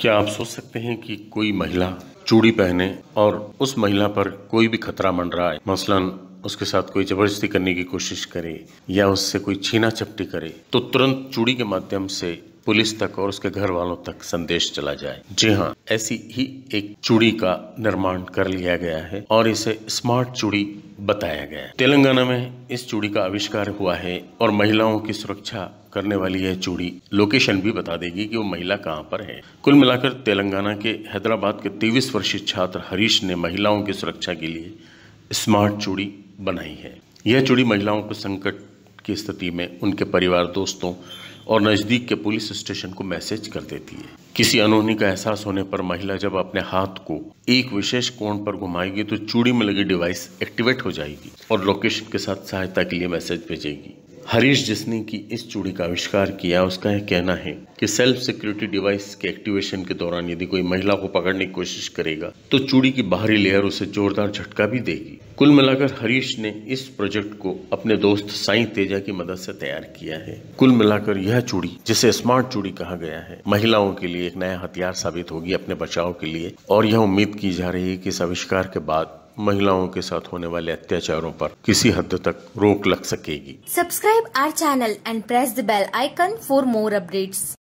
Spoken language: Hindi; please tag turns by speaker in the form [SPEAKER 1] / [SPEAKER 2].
[SPEAKER 1] क्या आप सोच सकते हैं कि कोई महिला चूड़ी पहने और उस महिला पर कोई भी खतरा रहा है मसलन उसके साथ कोई जबरदस्ती करने की कोशिश करे या उससे कोई छीना चपटी करे तो तुरंत चूड़ी के माध्यम से पुलिस तक और उसके घर वालों तक संदेश चला जाए जी हाँ ऐसी ही एक चूड़ी का निर्माण कर लिया गया है और इसे स्मार्ट चूड़ी बताया गया है तेलंगाना में इस चूड़ी का आविष्कार हुआ है और महिलाओं की सुरक्षा करने वाली यह चूड़ी लोकेशन भी बता देगी कि वो महिला कहाँ पर है कुल मिलाकर तेलंगाना के हैदराबाद के तेईस वर्षीय छात्र हरीश ने महिलाओं की सुरक्षा के लिए स्मार्ट चूड़ी बनाई है यह चूड़ी महिलाओं को संकट की स्थिति में उनके परिवार दोस्तों और नज़दीक के पुलिस स्टेशन को मैसेज कर देती है किसी अनहोनी का एहसास होने पर महिला जब अपने हाथ को एक विशेष कोण पर घुमाएगी तो चूड़ी में लगी डिवाइस एक्टिवेट हो जाएगी और लोकेशन के साथ सहायता के लिए मैसेज भेजेगी हरीश जिसने की इस चूड़ी का आविष्कार किया उसका यह कहना है कि सेल्फ सिक्योरिटी डिवाइस के एक्टिवेशन के दौरान यदि कोई महिला को पकड़ने की कोशिश करेगा तो चूड़ी की बाहरी लेयर उसे जोरदार झटका भी देगी कुल मिलाकर हरीश ने इस प्रोजेक्ट को अपने दोस्त साई तेजा की मदद से तैयार किया है कुल मिलाकर यह चूड़ी जिसे स्मार्ट चूड़ी कहा गया है महिलाओं के लिए एक नया हथियार साबित होगी अपने बचाव के लिए और यह उम्मीद की जा रही है कि इस आविष्कार के बाद महिलाओं के साथ होने वाले अत्याचारों पर किसी हद तक रोक लग सकेगी subscribe our channel and press the bell icon for more updates